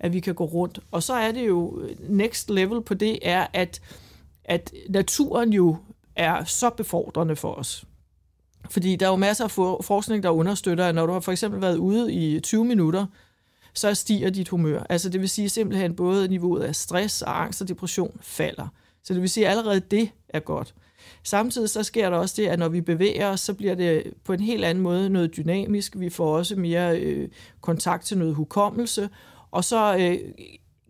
at vi kan gå rundt. Og så er det jo, øh, next level på det er, at, at naturen jo er så befordrende for os. Fordi der er jo masser af forskning, der understøtter, at når du har for eksempel været ude i 20 minutter, så stiger dit humør. Altså det vil sige simpelthen både niveauet af stress og angst og depression falder. Så det vil sige, at allerede det er godt. Samtidig så sker der også det, at når vi bevæger os, så bliver det på en helt anden måde noget dynamisk. Vi får også mere øh, kontakt til noget hukommelse, og så øh,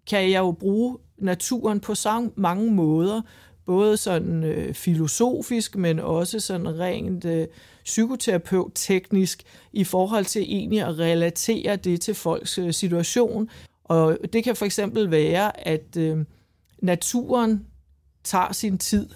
kan jeg jo bruge naturen på så mange måder, både sådan øh, filosofisk, men også sådan rent øh, psykoterapeut-teknisk i forhold til egentlig at relatere det til folks øh, situation. Og det kan for eksempel være, at øh, naturen tager sin tid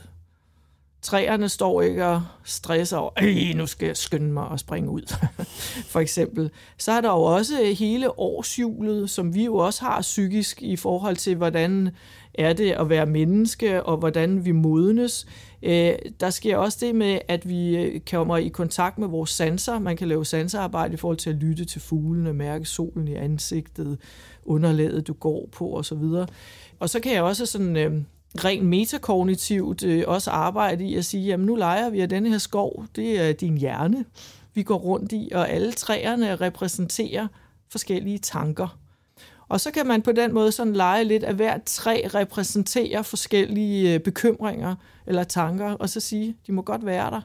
træerne står ikke og stresser over, nu skal jeg skynde mig og springe ud, for eksempel. Så er der jo også hele årshjulet, som vi jo også har psykisk i forhold til, hvordan er det at være menneske, og hvordan vi modnes. Øh, der sker også det med, at vi øh, kommer i kontakt med vores sanser. Man kan lave sanserarbejde i forhold til at lytte til fuglene, mærke solen i ansigtet, underlaget du går på osv. Og så kan jeg også sådan øh, rent metakognitivt øh, også arbejde i at sige, jamen nu leger vi af denne her skov, det er din hjerne, vi går rundt i, og alle træerne repræsenterer forskellige tanker. Og så kan man på den måde sådan lege lidt, at hvert træ repræsenterer forskellige øh, bekymringer eller tanker, og så sige, de må godt være der,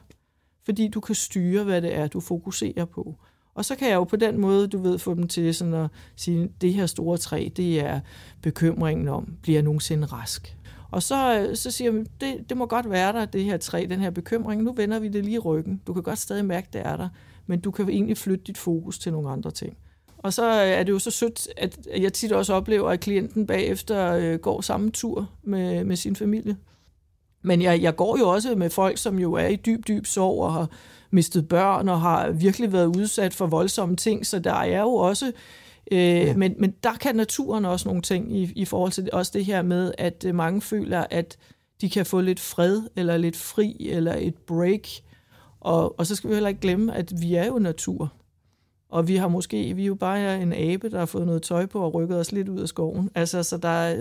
fordi du kan styre, hvad det er, du fokuserer på. Og så kan jeg jo på den måde, du ved, få dem til sådan at sige, det her store træ, det er bekymringen om, bliver jeg nogensinde rask? Og så, øh, så siger vi, det, det må godt være der, det her træ, den her bekymring. Nu vender vi det lige i ryggen. Du kan godt stadig mærke, det er der, men du kan egentlig flytte dit fokus til nogle andre ting. Og så øh, er det jo så sødt, at jeg tit også oplever, at klienten bagefter øh, går samme tur med, med sin familie. Men jeg, jeg går jo også med folk, som jo er i dyb, dyb sorg og har mistet børn og har virkelig været udsat for voldsomme ting, så der er jo også Øh, ja. men, men der kan naturen også nogle ting i, i forhold til også det her med, at øh, mange føler, at de kan få lidt fred, eller lidt fri, eller et break. Og, og så skal vi heller ikke glemme, at vi er jo natur. Og vi har måske, vi er jo bare en abe, der har fået noget tøj på og rykket os lidt ud af skoven. Altså, så der,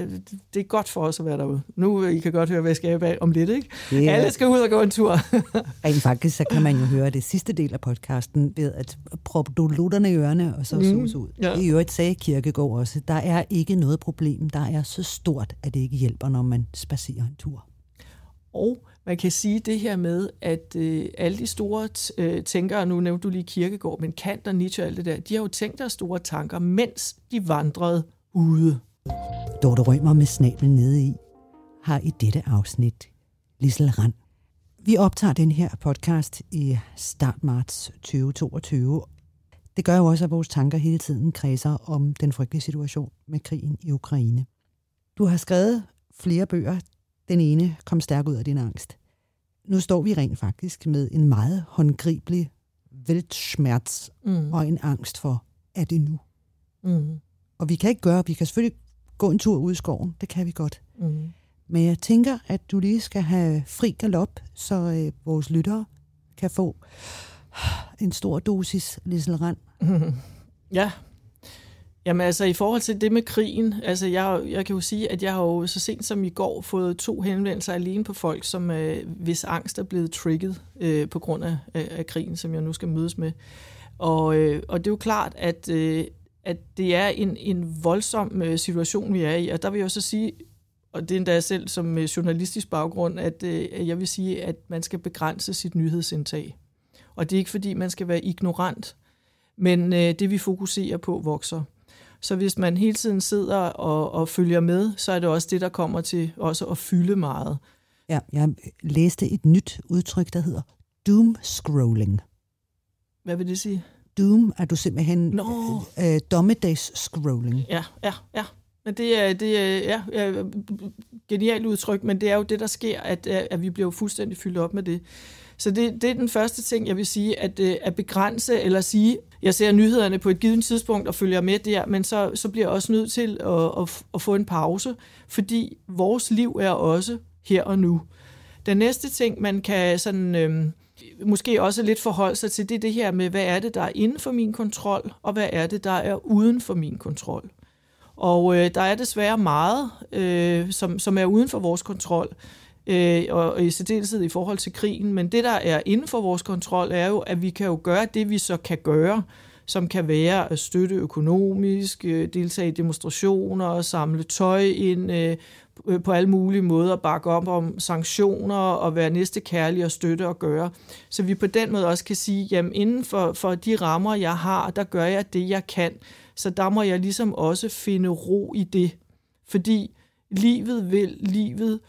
det er godt for os at være derude. Nu, I kan godt høre, hvad jeg skal bag om lidt, ikke? Yeah. Alle skal ud og gå en tur. Rent faktisk, så kan man jo høre det sidste del af podcasten ved at proppe dolutterne i ørerne og så mm, sås ud. Ja. I øvrigt sagde Kirkegaard også, der er ikke noget problem, der er så stort, at det ikke hjælper, når man spacerer en tur. Og man kan sige det her med, at øh, alle de store øh, tænkere, nu nævnte du lige Kirkegård, men Kant og Nietzsche og alt det der, de har jo tænkt deres store tanker, mens de vandrede ude. Dorte Rømer med snablen nede i har i dette afsnit Lissel Rand. Vi optager den her podcast i start marts 2022. Det gør jo også, at vores tanker hele tiden kredser om den frygtelige situation med krigen i Ukraine. Du har skrevet flere bøger, den ene kom stærk ud af din angst. Nu står vi rent faktisk med en meget håndgribelig veltsmerts mm. og en angst for, er det nu? Mm. Og vi kan ikke gøre, vi kan selvfølgelig gå en tur ud i skoven, det kan vi godt. Mm. Men jeg tænker, at du lige skal have fri galop, så øh, vores lyttere kan få en stor dosis Liselerand. Mm. Ja, Jamen altså i forhold til det med krigen, altså jeg, jeg kan jo sige, at jeg har jo så sent som i går fået to henvendelser alene på folk, som øh, hvis angst er blevet trigget øh, på grund af, af krigen, som jeg nu skal mødes med. Og, øh, og det er jo klart, at, øh, at det er en, en voldsom øh, situation, vi er i. Og der vil jeg så sige, og det er endda selv som øh, journalistisk baggrund, at øh, jeg vil sige, at man skal begrænse sit nyhedsindtag. Og det er ikke fordi, man skal være ignorant, men øh, det vi fokuserer på vokser. Så hvis man hele tiden sidder og, og følger med, så er det også det, der kommer til også at fylde meget. Ja, jeg læste et nyt udtryk, der hedder doom scrolling. Hvad vil det sige? Doom er du simpelthen no. Øh, øh, dommedags-scrolling. Ja, ja, ja. Men det er, det er ja, ja, genialt udtryk, men det er jo det, der sker, at, øh, at vi bliver fuldstændig fyldt op med det. Så det, det er den første ting, jeg vil sige, at, øh, at begrænse eller sige, jeg ser nyhederne på et givet tidspunkt og følger med der, men så, så bliver jeg også nødt til at, at, at få en pause, fordi vores liv er også her og nu. Den næste ting, man kan sådan, øh, måske også lidt forholde sig til, det er det her med, hvad er det, der er inden for min kontrol, og hvad er det, der er uden for min kontrol. Og øh, der er desværre meget, øh, som, som er uden for vores kontrol øh, og i særdeleshed i forhold til krigen. Men det, der er inden for vores kontrol, er jo, at vi kan jo gøre det, vi så kan gøre, som kan være at støtte økonomisk, øh, deltage i demonstrationer, samle tøj ind, øh, på alle mulige måder bakke op om sanktioner og være næste kærlig og støtte og gøre. Så vi på den måde også kan sige, at inden for, for de rammer, jeg har, der gør jeg det, jeg kan. Så der må jeg ligesom også finde ro i det. Fordi livet vil livet,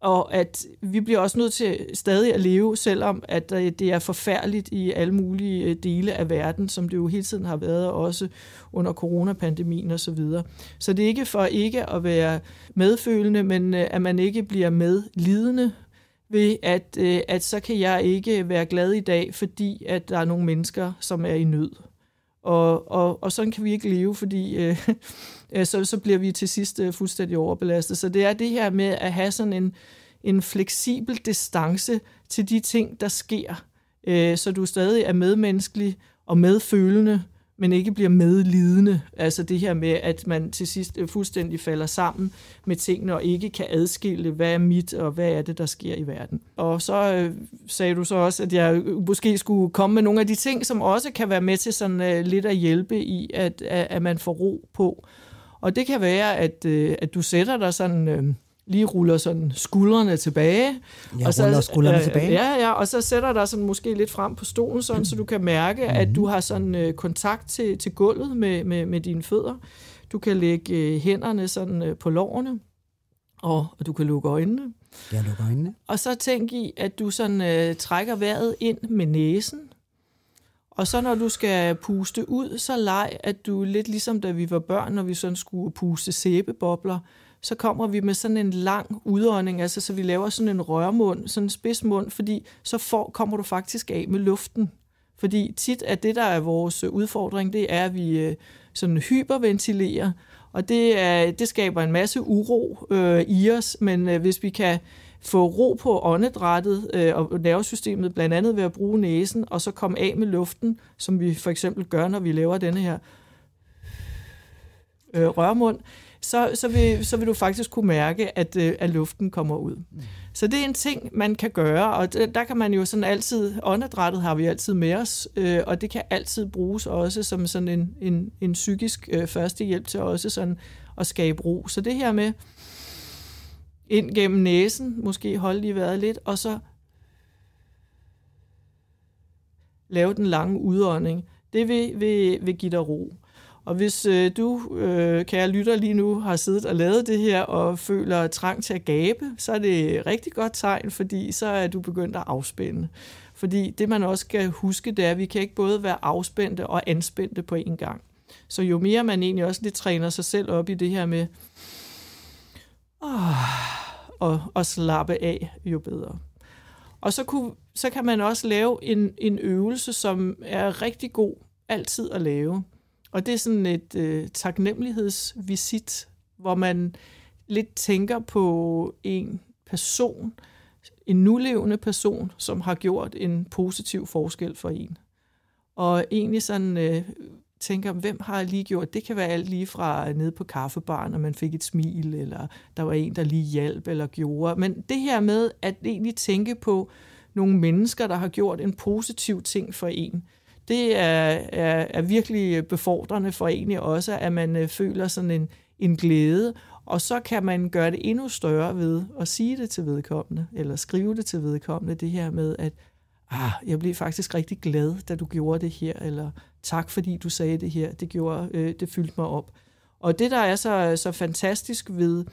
og at vi bliver også nødt til stadig at leve, selvom at øh, det er forfærdeligt i alle mulige øh, dele af verden, som det jo hele tiden har været, også under coronapandemien osv. Så, videre. så det er ikke for ikke at være medfølende, men øh, at man ikke bliver medlidende ved, at, at så kan jeg ikke være glad i dag, fordi at der er nogle mennesker, som er i nød. Og, og, og sådan kan vi ikke leve, fordi øh, øh, så, så bliver vi til sidst øh, fuldstændig overbelastet. Så det er det her med at have sådan en, en fleksibel distance til de ting, der sker, øh, så du stadig er medmenneskelig og medfølende, men ikke bliver medlidende. Altså det her med, at man til sidst øh, fuldstændig falder sammen med tingene og ikke kan adskille, hvad er mit og hvad er det, der sker i verden. Og så øh, sagde du så også, at jeg øh, måske skulle komme med nogle af de ting, som også kan være med til sådan øh, lidt at hjælpe i, at, at, at man får ro på. Og det kan være, at, øh, at du sætter dig sådan... Øh, lige ruller sådan skuldrene tilbage. Ja, og så, ruller skuldrene øh, tilbage. Ja, ja, og så sætter dig sådan måske lidt frem på stolen, sådan, mm. så du kan mærke, mm. at mhm. du har sådan øh, kontakt til, til gulvet med, med, med dine fødder. Du kan lægge øh, hænderne sådan øh, på lårene, og, og du kan lukke øjnene. Jeg lukker øjnene. Og så tænk i, at du sådan øh, trækker vejret ind med næsen. Og så når du skal puste ud, så leg, at du lidt ligesom da vi var børn, når vi sådan skulle puste sæbebobler, så kommer vi med sådan en lang udånding, altså så vi laver sådan en rørmund, sådan en spidsmund, fordi så får, kommer du faktisk af med luften. Fordi tit er det, der er vores øh, udfordring, det er, at vi øh, sådan hyperventilerer, og det, er, det skaber en masse uro øh, i os, men øh, hvis vi kan få ro på åndedrættet øh, og nervesystemet, blandt andet ved at bruge næsen, og så komme af med luften, som vi for eksempel gør, når vi laver denne her øh, rørmund, øh, så, så, vil, så vil du faktisk kunne mærke, at, øh, at luften kommer ud. Mm. Så det er en ting, man kan gøre, og der kan man jo sådan altid, åndedrættet har vi altid med os, øh, og det kan altid bruges også som sådan en, en, en psykisk øh, førstehjælp til også sådan at skabe ro. Så det her med ind gennem næsen, måske holde lige vejret lidt, og så lave den lange udånding, det vil, vil, vil give dig ro. Og hvis øh, du, øh, kære lytter, lige nu har siddet og lavet det her og føler trang til at gabe, så er det et rigtig godt tegn, fordi så er du begyndt at afspænde. Fordi det, man også skal huske, det er, at vi kan ikke både være afspændte og anspændte på én gang. Så jo mere man egentlig også lidt træner sig selv op i det her med åh, og, og slappe af, jo bedre. Og så, kunne, så kan man også lave en, en øvelse, som er rigtig god altid at lave. Og det er sådan et øh, taknemmelighedsvisit, hvor man lidt tænker på en person, en nulevende person, som har gjort en positiv forskel for en. Og egentlig sådan øh, tænker, hvem har lige gjort? Det kan være alt lige fra øh, nede på kaffebaren, og man fik et smil, eller der var en, der lige hjalp eller gjorde. Men det her med at egentlig tænke på nogle mennesker, der har gjort en positiv ting for en, det er, er, er virkelig befordrende for egentlig også, at man øh, føler sådan en, en glæde, og så kan man gøre det endnu større ved at sige det til vedkommende, eller skrive det til vedkommende, det her med, at ah, jeg blev faktisk rigtig glad, da du gjorde det her, eller tak fordi du sagde det her, det, gjorde, øh, det fyldte mig op. Og det, der er så, så fantastisk ved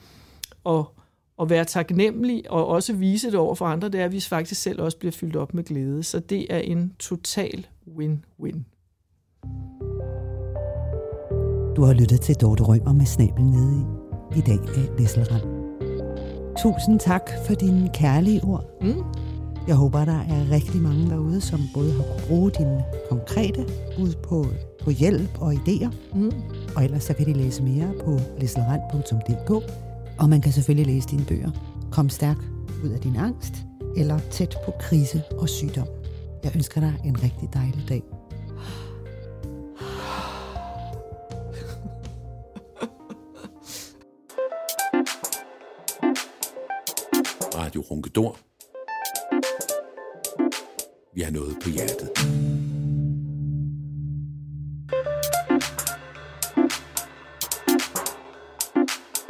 at, at være taknemmelig og også vise det over for andre, det er, at vi faktisk selv også bliver fyldt op med glæde. Så det er en total win-win. Du har lyttet til Dorte Rømer med Snabel nede i. I dag af Lisselrand. Tusind tak for dine kærlige ord. Mm. Jeg håber, der er rigtig mange derude, som både har kunnet bruge dine konkrete bud på, på hjælp og idéer, mm. og ellers så kan de læse mere på lisselrand.dk, og man kan selvfølgelig læse dine bøger. Kom stærk ud af din angst, eller tæt på krise og sygdom. Jeg ønsker dig en rigtig dejlig dag. Radio Runkedor. Vi har noget på hjertet.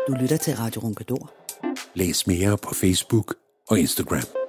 Du lytter til Radio Runkedor. Læs mere på Facebook og Instagram.